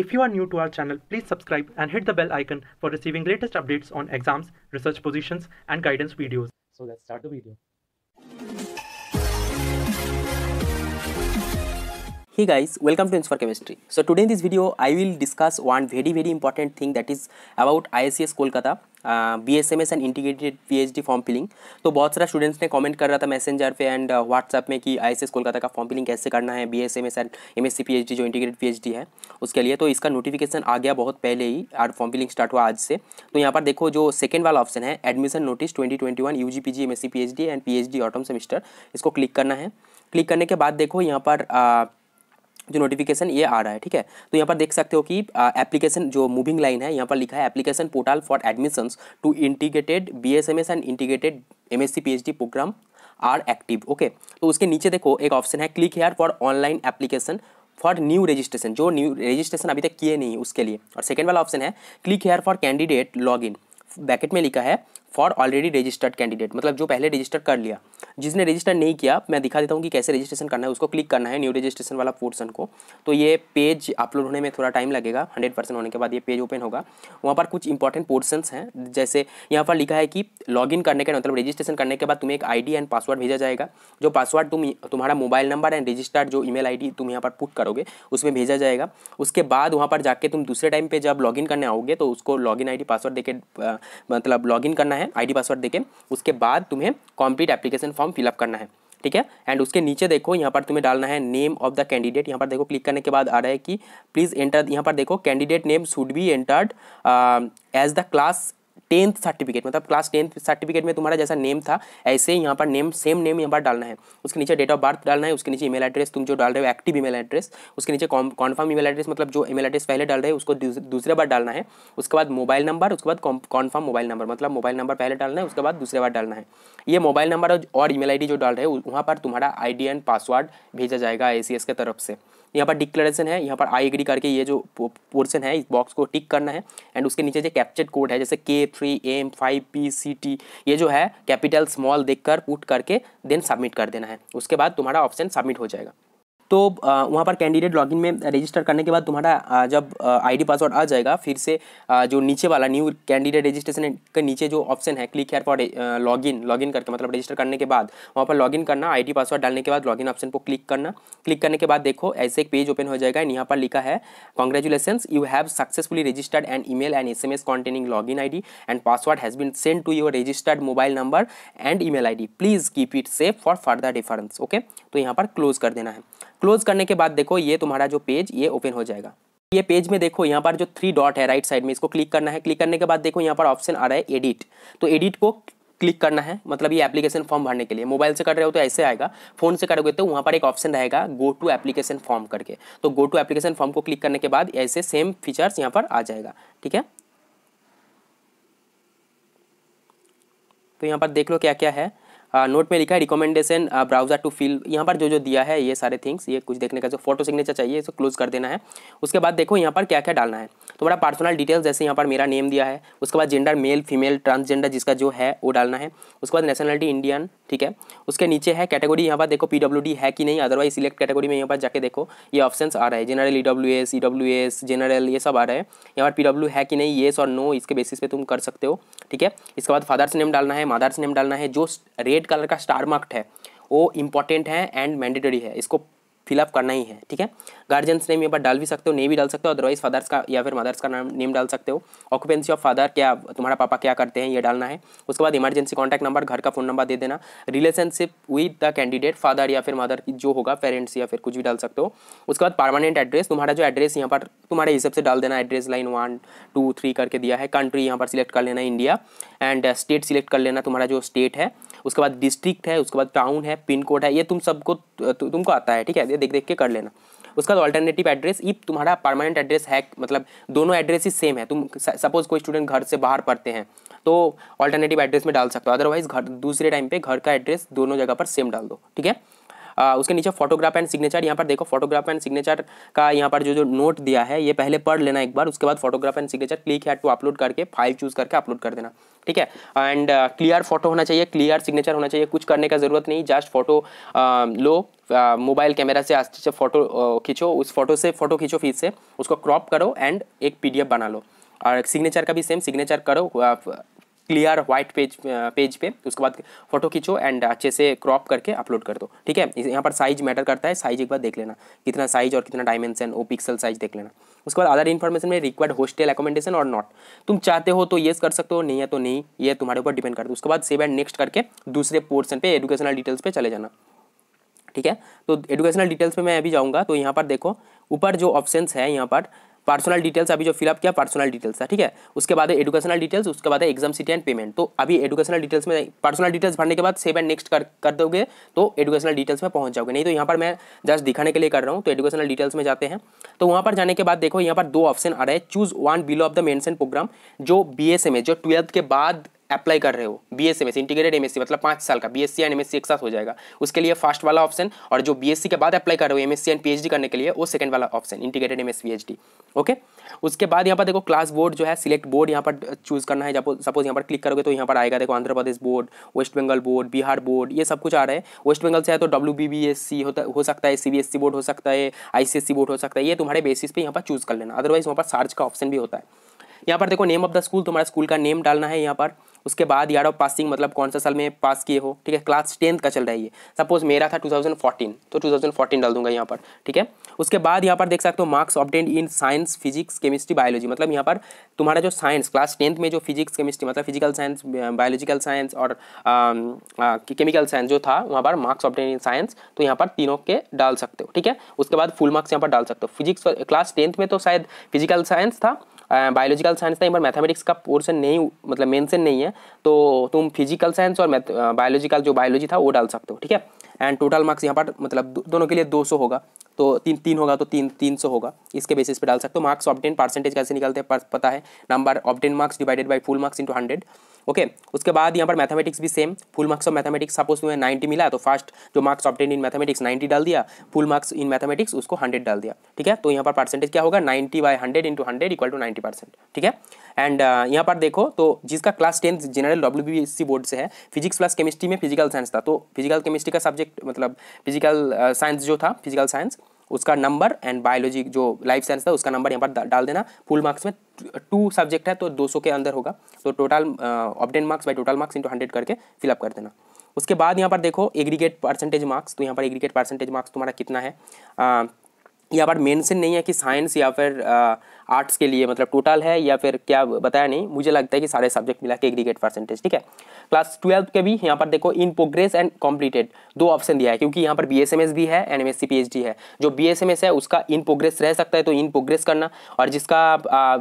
If you are new to our channel, please subscribe and hit the bell icon for receiving latest updates on exams, research positions and guidance videos. So let's start the video. Hey guys, welcome to Inspire Chemistry. So today in this video, I will discuss one very very important thing that is about ISCS Kolkata B S M S and integrated P H D form filling तो बहुत सारा students ने comment कर रहा था messenger पे and WhatsApp uh, में कि आई कोलकाता का फॉर्म फिलिंग कैसे करना है B S M S and M S C P H D जो इंटीग्रेटेड पी एच डी है उसके लिए तो इसका नोटिफिकेशन आ गया बहुत पहले ही आज फॉर्म फिलिंग स्टार्ट हुआ आज से तो यहाँ पर देखो जो सेकेंड वाला ऑप्शन है admission notice twenty twenty one U G P G M S C P H D and P H D autumn semester इसको क्लिक करना है क्लिक करने के बाद देखो यहाँ पर uh, जो नोटिफिकेशन ये आ रहा है ठीक है तो यहाँ पर देख सकते हो कि एप्लीकेशन जो मूविंग लाइन है यहाँ पर लिखा है application portal for admissions to integrated B S M S and integrated M S C P H D programme are active okay तो उसके नीचे देखो एक ऑप्शन है click here for online application for new registration जो new registration अभी तक किए नहीं उसके लिए और सेकेंड वाला ऑप्शन है click here for candidate log in bracket में लिखा है फॉर ऑलरेडी रजिस्टर्ड कैंडिडेट मतलब जो पहले रजिस्टर कर लिया जिसने रजिस्टर नहीं किया मैं दिखा देता हूँ कि कैसे रजिस्ट्रेशन करना है उसको क्लिक करना है न्यू रजिस्ट्रेशन वाला पोर्सन को तो ये पेज अपलोड होने में थोड़ा टाइम लगेगा हंड्रेड परसेंट होने के बाद ये पेज ओपन होगा वहाँ पर कुछ इंपॉर्टेंट पोर्सन हैं जैसे यहाँ पर लिखा है कि लॉग इन करने के मतलब रजिस्ट्रेशन करने के बाद तुम्हें एक आई एंड पासवर्ड भेजा जाएगा जो पासवर्ड तुम तुम्हारा मोबाइल नंबर एंड रजिस्टर्ड जो ई मेल तुम यहाँ पर पुट करोगे उसमें भेजा जाएगा उसके बाद वहाँ पर जाके तुम दूसरे टाइम पर जब लॉग करने आओगे तो उसको लॉगिन इन पासवर्ड दे मतलब लॉग करना है है आईडी पासवर्ड देके उसके बाद तुम्हें कंप्लीट एप्लीकेशन फॉर्म फिलअप करना है ठीक है एंड उसके नीचे देखो यहाँ पर तुम्हें डालना है नेम ऑफ द कैंडिडेट यहाँ पर देखो क्लिक करने के बाद आ रहा है कि प्लीज़ एंटर यहाँ पर देखो candidate name should be entered as the class tenth certificate मतलब क्लास टेंथ सर्टिफिकेट में तुम्हारा जैसा नेम था ऐसे ही यहाँ पर नेम सेम नेम यहाँ पर डालना है उसके नीचे डेट ऑफ बर्थ डालना है उसके नीचे ईमेल एड्रेस तुम जो डाल रहे हो एक्टिव ईमेल एड्रेस उसके नीचे कॉन्फर्म ईमेल एड्रेस मतलब जो ईमेल एड्रेस पहले डाल रहे हैं उसको दूसरे बार डालना है उसके बाद मोबाइल नंबर उसके बाद कॉन्फर्म मोबाइल नंबर मतलब मोबाइल नंबर पहले डालना है उसके बाद दूसरे बार डालना है ये मोबाइल नंबर और ईमेल आई जो डाल रहे हैं वहाँ पर तुम्हारा आई एंड पासवर्ड भेजा जाएगा एसीएस के तरफ से यहाँ पर डिक्लेरेशन है यहाँ पर आई एग्री करके ये जो पोर्सन है इस बॉक्स को टिक करना है एंड उसके नीचे जो कैप्चर कोड है जैसे के three M five P C T ये जो है कैपिटल स्मॉल देख कर पुट करके देन सबमिट कर देना है उसके बाद तुम्हारा ऑप्शन सबमिट हो जाएगा तो वहाँ पर कैंडिडेट लॉगिन में रजिस्टर करने के बाद तुम्हारा जब आईडी पासवर्ड आ जाएगा फिर से जो नीचे वाला न्यू कैंडिडेट रजिस्ट्रेशन के नीचे जो ऑप्शन है click here for login login करके मतलब रजिस्टर करने के बाद वहाँ पर लॉगिन करना आईडी पासवर्ड डालने के बाद लॉगिन ऑप्शन को क्लिक करना क्लिक करने के बाद देखो ऐसे एक पेज ओपन हो जाएगा यहाँ पर लिखा है congratulation you have successfully registered and email and S M S containing login I D and password has been send to your registered mobile number and email I D please keep it safe for further difference okay तो यहाँ पर close कर देना है close करने के बाद देखो ये तुम्हारा जो पेज ये ओपन हो जाएगा ये पेज में देखो यहाँ पर जो थ्री डॉट है राइट साइड में इसको क्लिक करना है क्लिक करने के बाद देखो यहाँ पर ऑप्शन आ रहा है एडिट तो एडिट को क्लिक करना है मतलब ये एप्लीकेशन फॉर्म भरने के लिए मोबाइल से कर रहे हो तो ऐसे आएगा फोन से करोगे तो वहाँ पर एक ऑप्शन रहेगा गो टू एप्लीकेशन फॉर्म करके तो गो टू एप्लीकेशन फॉर्म को क्लिक करने के बाद ऐसे सेम फीचर्स यहाँ पर आ जाएगा ठीक है तो यहाँ पर देख लो क्या क्या है नोट में लिखा है रिकमेंडेशन ब्राउजर टू फिल यहाँ पर जो जो दिया है ये सारे थिंग्स ये कुछ देखने का जो फोटो सिग्नेचर चाहिए इसको क्लोज कर देना है उसके बाद देखो यहाँ पर क्या क्या डालना है तुम्हारा पर्सनल डिटेल्स जैसे यहाँ पर मेरा नेम दिया है उसके बाद जेंडर मेल फीमेल ट्रांसजेंडर जिसका जो है वो डालना है उसके बाद नेशनलिटी इंडियन ठीक है उसके नीचे है कैटेगरी यहाँ पर देखो पी है कि नहीं अदरवाइज सिलेक्ट कैटेगरी में यहाँ पर जाके देखो ये ऑप्शन आ रहा है general E W S E W S general ये सब आ रहा है यहाँ पर पी है कि नहीं येस और नो इसके बेसिस पे तुम कर सकते हो ठीक है इसके बाद फादर्स नेम डालना है मादर्स नेम डालना है जो रेट रेड कलर का स्टार मार्क्ड है वो इंपॉर्टेंट है एंड मैंडेटरी है इसको फिलअप करना ही है ठीक है गार्जियंस नेम एक बार डाल भी सकते हो नहीं भी डाल सकते हो अदरवाइज फादर्स का या फिर मदर्स का नाम नेम डाल सकते हो ऑक्युपेंसी ऑफ फादर क्या तुम्हारा पापा क्या करते हैं ये डालना है उसके बाद इमरजेंसी कॉन्टैक्ट नंबर घर का फोन नंबर दे देना relationship with the candidate father या फिर मदर जो होगा पेरेंट्स या फिर कुछ भी डाल सकते हो उसके बाद परमानेंट एड्रेस तुम्हारा जो एड्रेस यहाँ पर तुम्हारे हिसाब से डाल देना address line one two three करके दिया है कंट्री यहाँ पर सिलेक्ट कर लेना इंडिया एंड स्टेट सिलेक्ट कर लेना तुम्हारा जो स्टेट है उसके बाद डिस्ट्रिक्ट है उसके बाद टाउन है पिन कोड है ये तुम सबको तुमको आता है ठीक है ये देख देख के कर लेना उसका तो अल्टरनेटिव एड्रेस इफ तुम्हारा परमानेंट एड्रेस है मतलब दोनों एड्रेस ही सेम है तुम सपोज कोई स्टूडेंट घर से बाहर पढ़ते हैं तो ऑल्टरनेटिव एड्रेस में डाल सकते हो अदरवाइज घर दूसरे टाइम पे घर का एड्रेस दोनों जगह पर सेम डाल दो ठीक है आ, उसके नीचे फोटोग्राफ एंड सिग्नेचर यहाँ पर देखो फोटोग्राफ एंड सिग्नेचर का यहाँ पर जो जो नोट दिया है ये पहले पढ़ लेना एक बार उसके बाद फोटोग्राफ एंड सिग्नेचर क्लिक है टू अपलोड करके फाइल चूज करके अपलोड कर देना ठीक है एंड क्लियर फोटो होना चाहिए क्लियर सिग्नेचर होना चाहिए कुछ करने का ज़रूरत नहीं जस्ट फोटो uh, लो मोबाइल uh, कैमरा से आज से फ़ोटो uh, खींचो उस फोटो से फ़ोटो खींचो फिर से उसको क्रॉप करो एंड एक पीडीएफ बना लो और सिग्नेचर का भी सेम सिग्नेचर करो क्लियर व्हाइट पेज पेज पे उसके बाद फोटो खींचो एंड अच्छे से क्रॉप करके अपलोड कर दो ठीक है यहाँ पर साइज मैटर करता है साइज एक बार देख लेना कितना साइज और कितना डायमेंशन वो पिक्सल साइज देख लेना उसके बाद अदर इन्फॉर्मेशन में required hostel accommodation or not तुम चाहते हो तो येस कर सकते हो नहीं है तो नहीं ये तुम्हारे ऊपर डिपेंड करता है उसके बाद सेव एंड नेक्स्ट करके दूसरे पोर्सन पे एजुकेशनल डिटेल्स पे चले जाना ठीक है तो एजुकेशनल डिटेल्स पे मैं अभी जाऊँगा तो यहाँ पर देखो ऊपर जो ऑप्शंस है यहाँ पर पर्सनल डिटेल्स अभी जो फिलअप किया पर्सनल डिटेल्स था ठीक है उसके बाद है एडुकेशनल डिटेल्स उसके बाद एग्जाम सिटी एंड पेमेंट तो अभी एडुकेशनल डिटेल्स में पर्सनल डिटेल्स भरने के बाद सेव एंड नेक्स्ट कर कर दोगे तो एडुकेशनल डिटेल्स में पहुंच जाओगे नहीं तो यहाँ पर मैं जस्ट दिखाने के लिए कर रहा हूँ तो एडुकेशनल डिटेल्स में जाते हैं तो वहाँ पर जाने के बाद देखो यहाँ पर दो ऑप्शन आ रहे हैं choose one below of the mention programme जो बी जो ट्वेल्थ के बाद अप्लाई कर रहे हो B S M S integrated M S C मतलब पाँच साल का B S C and M S C एक साथ हो जाएगा उसके लिए फर्स्ट वाला ऑप्शन और जो बी एस सी के बाद अप्लाई कर रहे हो M S C and P H D करने के लिए वो सेकंड वाला option integrated M S P H D okay उसके बाद यहाँ पर देखो क्लास बोर्ड जो है सिलेक्ट बोर्ड यहाँ पर चूज करना है सपोज यहाँ पर क्लिक करोगे तो यहाँ पर आएगा देखो Andhra Pradesh board West Bengal board Bihar board ये सब कुछ आ रहा है वेस्ट बंगाल से है तो W B B S C होता हो सकता है C B S C board हो सकता है आई सी एस सी बोर्ड हो सकता है ये तुम्हारे बेसिस पे यहाँ पर चूज कर लेना अदरवाइज वहाँ पर सर्च का ऑप्शन भी होता है यहाँ पर देखो नेम ऑफ द स्कूल तुम्हारा स्कूल का नेम डालना है यहाँ पर उसके बाद यार ऑफ पासिंग मतलब कौन सा साल में पास किए हो ठीक है क्लास टेंथ का चल रहा है ये सपोज मेरा था 2014 तो 2014 डाल दूंगा यहाँ पर ठीक है उसके बाद यहाँ पर देख सकते हो marks obtained in science physics chemistry biology मतलब यहाँ पर तुम्हारा जो साइंस क्लास टेंथ में जो फिजिक्स केमिस्ट्री मतलब फिजिकल साइंस बायोलॉजिकल साइंस और केमिकल साइंस जो था वहाँ पर मार्क्स ऑपडेंट इन साइंस तो यहाँ पर तीनों के डाल सकते हो ठीक है उसके बाद फुल मार्क्स यहाँ पर डाल सकते हो फिजिक्स क्लास टेंथ में तो शायद फिजिकल साइंस था बायोलॉजिकल साइंस था पर मैथमेटिक्स का पोर्सन नहीं मतलब मेंशन नहीं है तो तुम फिजिकल साइंस और बायोलॉजिकल जो बायोलॉजी था वो डाल सकते हो ठीक है एंड टोटल मार्क्स यहाँ पर मतलब दोनों के लिए 200 होगा तो तीन तीन होगा तो तीन तीन सौ होगा इसके बेसिस पे डाल सकते हो मार्क्स ऑप्टेन परसेंटेज कैसे निकलते हैं पता है number obtain marks divided by full marks into hundred okay उसके बाद यहाँ पर मैथमेटिक्स भी same full marks of mathematics suppose तुम्हें नाइन्टी मिला तो फर्स्ट जो marks obtain in mathematics ninety डाल दिया फुल मार्क्स इन मैथमेटिक्स उसको हंड्रेड डाल दिया ठीक है तो यहाँ पर परसेंटेज क्या होगा ninety by hundred into hundred equal to ninety percent ठीक है एंड uh, यहाँ पर देखो तो जिसका class tenth general W board से है फिजिक्स प्लस केमिस्ट्री में फिजिकल साइंस था तो फिजिकल केमिस्ट्री का सब्जेक्ट मतलब फिजिकल साइंस uh, जो था फिजिकल साइंस उसका नंबर एंड बायोलॉजी जो लाइफ साइंस था उसका नंबर यहाँ पर डाल देना फुल मार्क्स में टू सब्जेक्ट है तो 200 के अंदर होगा तो total obtain marks by total marks into hundred करके फिलअप कर देना उसके बाद यहाँ पर देखो एग्रीगेट परसेंटेज मार्क्स तो यहाँ पर एग्रीगेट परसेंटेज मार्क्स तुम्हारा कितना है यहाँ पर मेंशन नहीं है कि साइंस या फिर आर्ट्स के लिए मतलब टोटल है या फिर क्या बताया नहीं मुझे लगता है कि सारे सब्जेक्ट मिला के एग्रीगेट परसेंटेज ठीक है क्लास ट्वेल्थ के भी यहाँ पर देखो इन प्रोग्रेस एंड कॉम्प्लीटेड दो ऑप्शन दिया है क्योंकि यहाँ पर बी भी है एंड एम एस है जो बी है उसका इन प्रोग्रेस रह सकता है तो इन प्रोग्रेस करना और जिसका आ,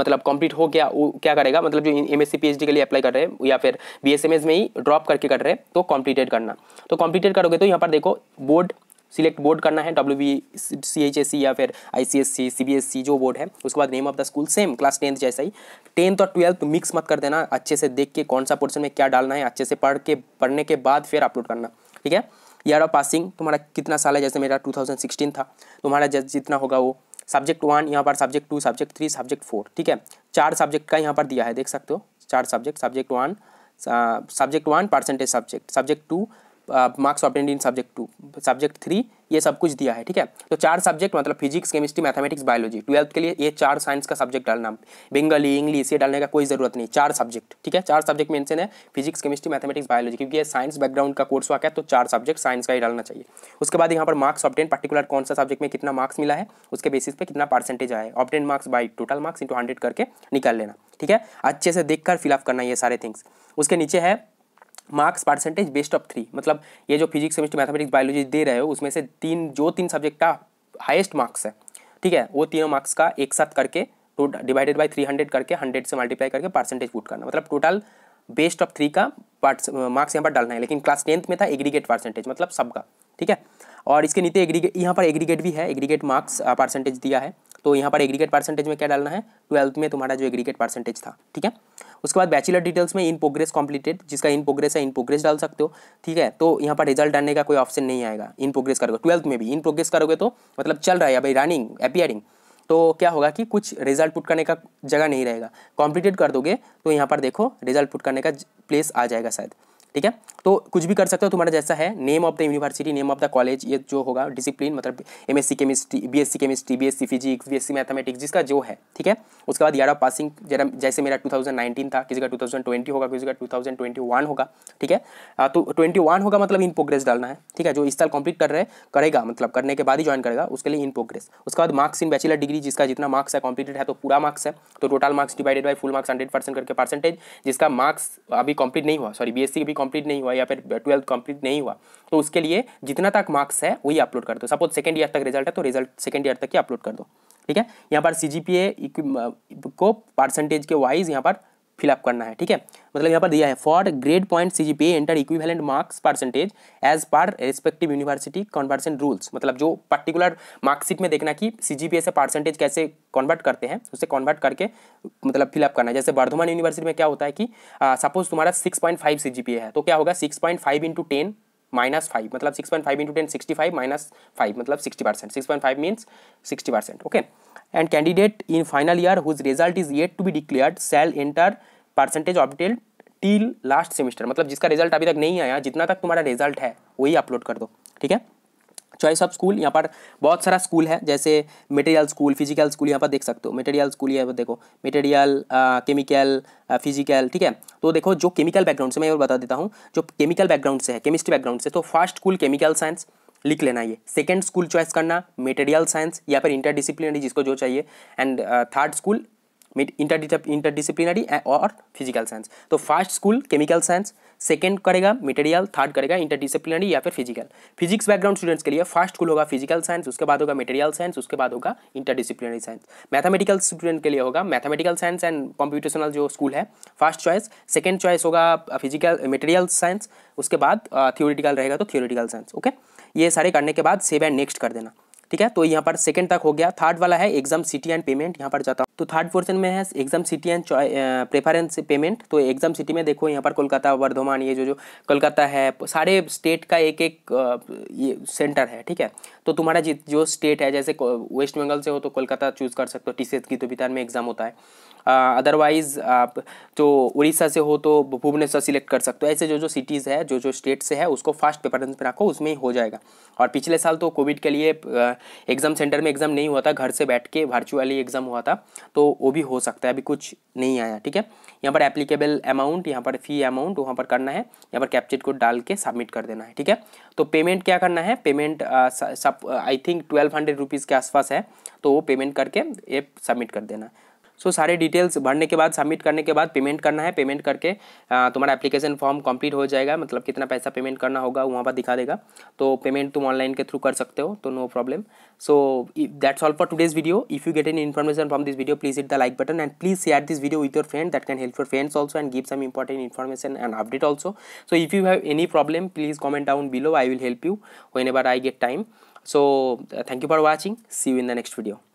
मतलब कम्प्लीट हो गया वो क्या करेगा मतलब जो एम एस के लिए अप्लाई कर रहे हैं या फिर बी में ही ड्रॉप करके कर रहे हैं तो कॉम्प्लीटेड करना तो कॉम्प्लीटेड करोगे तो यहाँ पर देखो बोर्ड सिलेक्ट बोर्ड करना है W B C H S C या फिर I C S C C B S C जो बोर्ड है उसके बाद name of the school same class tenth जैसा ही टेंथ और ट्वेल्थ मिक्स मत कर देना अच्छे से देख के कौन सा पोर्सन में क्या डालना है अच्छे से पढ़ के पढ़ने के बाद फिर अपलोड करना ठीक है ईयर ऑफ पासिंग तुम्हारा कितना साल है जैसे मेरा 2016 था तुम्हारा जितना होगा वो सब्जेक्ट वन यहाँ पर subject two subject three subject four ठीक है चार सब्जेक्ट का यहाँ पर दिया है देख सकते हो चार subject subject one subject one percentage subject subject two marks obtained in subject two subject three ये सब कुछ दिया है ठीक है तो चार सब्जेक्ट मतलब physics chemistry mathematics biology twelfth के लिए ये चार साइंस का सब्जेक्ट डालना बंगाली इंग्लिश ये डालने का कोई ज़रूरत नहीं चार सब्जेक्ट ठीक है चार सब्जेक्ट मेंशन है फिजिक्स केमिस्ट्री मैथमेटिक्स बायोलॉजी क्योंकि ये साइंस बैकग्राउंड का कोर्स हुआ है तो चार सब्जेक्ट साइंस का ही डालना चाहिए उसके बाद यहाँ पर मार्क्स ऑप्टेन पर्टिकुलर कौन सा सब्जेक्ट में कितना मार्क्स मिला है उसके बेसिस पर कितना परसेंटेज आया है marks by total marks into hundred करके निकाल लेना ठीक है अच्छे से देखकर फिलअप करना ये सारे थिंग्स उसके नीचे है marks percentage best of three मतलब ये जो फिजिक्स केमिस्ट्री मैथमेटिक्स बायोलॉजी दे रहे हो उसमें से तीन जो तीन सब्जेक्ट का हाइस्ट मार्क्स है ठीक है वो तीनों मार्क्स का एक साथ करके two divided by three hundred करके हंड्रेड से मल्टीप्लाई करके परसेंटेज पुट करना मतलब टोटल बेस्ट ऑफ थ्री का पार्ट मार्क्स यहाँ पर डालना है लेकिन क्लास टेंथ में था एग्रीगेट परसेंटेज मतलब सबका ठीक है और इसके नीचे एग्रीगेट यहाँ पर एग्रीगेट भी है एग्रीगेट मार्क्स परसेंटेज दिया है तो यहाँ पर एग्रीगेट परसेंटेज में क्या डालना है ट्वेल्थ में तुम्हारा जो एग्रीगेट परसेंटेज था ठीक है उसके बाद बैचलर डिटेल्स में इन प्रोग्रेस कॉम्प्लीटेड जिसका इन प्रोग्रेस है इन प्रोग्रेस डाल सकते हो ठीक है तो यहाँ पर रिजल्ट डालने का कोई ऑप्शन नहीं आएगा इन प्रोग्रेस करोगे ट्वेल्थ में भी इन प्रोग्रेस करोगे तो मतलब चल रहा है भाई रनिंग अपियरिंग तो क्या होगा कि कुछ रिजल्ट पुट करने का जगह नहीं रहेगा कॉम्प्लीटेड कर दोगे तो यहाँ पर देखो रिजल्ट पुट करने का प्लेस आ जाएगा शायद ठीक है तो कुछ भी कर सकते हो तुम्हारा जैसा है name of the university name of the college ये जो होगा डिसिप्लिन मतलब M S chemistry B S C chemistry B S C physics B S C mathematics जिसका जो है ठीक है उसके बाद यार ऑफ पासिंग जरा जैसे मेरा टू था किसी का टू होगा किसी का टू होगा ठीक है तो ट्वेंटी होगा मतलब इन प्रोग्रेस डालना है ठीक है जो इस साल कंप्लीट कर रहे करेगा मतलब करने के बाद ही ज्वाइन करेगा उसके लिए इन प्रोग्रेस उसके बाद मार्क्स इन बैचलर डिग्री जिसका जितना मार्क्स है कंप्लीटेड है तो पूरा मार्क्स है तो total marks divided by full marks hundred करके परसेंटेज जिसका मार्क्स अभी कम्प्लीट नहीं हुआ सॉरी बी एस भी कंप्लीट नहीं हुआ या फिर ट्वेल्थ कंप्लीट नहीं हुआ तो उसके लिए जितना तक मार्क्स है वही अपलोड कर दो सपोज सेकेंड ईयर तक रिजल्ट है तो रिजल्ट सेकेंड ईयर तक ही अपलोड कर दो ठीक है यहाँ पर सी को परसेंटेज के वाइज यहाँ पर फिलअप करना है ठीक है मतलब यहाँ पर दिया है for grade point C G P enter equivalent marks percentage as per respective university conversion rules मतलब जो पर्टिकुलर मार्कशीट में देखना कि सी जी पी ए से परसेंटेज कैसे कन्वर्ट करते हैं उसे कन्वर्ट करके मतलब फिलअप करना है जैसे वर्धमान यूनिवर्सिटी में क्या होता है कि सपोज तुम्हारा six point five C G P है तो क्या होगा six point five into ten minus five मतलब six point five into ten sixty five minus five मतलब sixty percent six point five means sixty percent okay candidate in final year whose result is yet to be be shall enter percentage of obtained till last semester मतलब जिसका result अभी तक नहीं आया जितना तक तुम्हारा रिजल्ट है वही अपलोड कर दो ठीक है चॉइस ऑफ स्कूल यहाँ पर बहुत सारा स्कूल है जैसे मटेरियल स्कूल फिजिकल स्कूल यहाँ पर देख सकते हो मटेरियल स्कूल यहाँ पर देखो मटेरियल केमिकल फिजिकल ठीक है तो देखो जो केमिकल बैकग्राउंड से मैं ये बता देता हूँ जो केमिकल बैकग्राउंड से है केमिस्ट्री बैकग्राउंड से तो फर्स्ट स्कूल केमिकल साइंस लिख लेना ये सेकेंड स्कूल चॉइस करना मेटेरियल साइंस या फिर इंटरडिसिप्लिनरी जिसको जो चाहिए and third school inter interdisciplinary और फिजिकल साइंस तो first school chemical science second करेगा मटेरियल थर्ड करेगा इंटरडिसिप्लिनरी या फिर फिजिकल फिजिक्स बैकग्राउंड स्टूडेंट्स के लिए फर्स्ट स्कूल होगा फिजिकल साइंस उसके बाद होगा मटेरियल साइंस उसके बाद होगा इंटरडिसिप्लिनरी साइंस मैथमेटिकल स्टूडेंट के लिए होगा मैथमेटिकल साइंस एंड कॉम्प्यूटेशनल जो स्कूल है फर्स्ट चॉइस सेकेंड चॉइस होगा फिजिकल मेटेरियल साइंस उसके बाद थियोरिटिकल uh, रहेगा तो थियोरिटिकल साइंस ओके ये सारे करने के बाद सेव एंड नेक्स्ट कर देना ठीक है तो यहाँ पर सेकंड तक हो गया थर्ड वाला है एग्जाम सिटी एंड पेमेंट यहाँ पर जाता हूँ तो थर्ड पोर्शन में है exam city and preference payment तो एग्जाम सिटी में देखो यहाँ पर कोलकाता वर्धमान ये जो जो कोलकाता है सारे स्टेट का एक एक ये सेंटर है ठीक है तो तुम्हारा जो स्टेट है जैसे वेस्ट बंगाल से हो तो कोलकाता चूज़ कर सकते हो टी की तो विधान में एग्जाम होता है अदरवाइज़ आप जो उड़ीसा से हो तो भुवनेश्वर सिलेक्ट कर सकते हो ऐसे जो जो सिटीज़ है जो जो स्टेट से है उसको फास्ट प्रेफरेंस में रखो उसमें ही हो जाएगा और पिछले साल तो कोविड के लिए एग्ज़ाम सेंटर में एग्ज़ाम नहीं हुआ था घर से बैठ के वर्चुअली एग्ज़ाम हुआ था तो वो भी हो सकता है अभी कुछ नहीं आया ठीक है यहाँ पर एप्लीकेबल अमाउंट यहाँ पर फ़ी अमाउंट वहाँ पर करना है यहाँ पर कैप्चेट को डाल के सबमिट कर देना है ठीक है तो पेमेंट क्या करना है payment I think twelve hundred rupees के आसपास है तो वो पेमेंट करके ये सबमिट कर देना है सो सारे डिटेल्स भरने के बाद सबमिट करने के बाद पेमेंट करना है पेमेंट करके तुम्हारा एप्लीकेशन फॉर्म कंप्लीट हो जाएगा मतलब कितना पैसा पेमेंट करना होगा वहाँ पर दिखा देगा तो पेमेंट तुम ऑनलाइन के थ्रू कर सकते हो तो no problem so that's all for today's video if you get an information from this video please it the like button and please share this video with your friend that can help your friends also and give some important information and update also so if you have any problem please comment down below I will help you whenever I get time so thank you for watching see you in the next video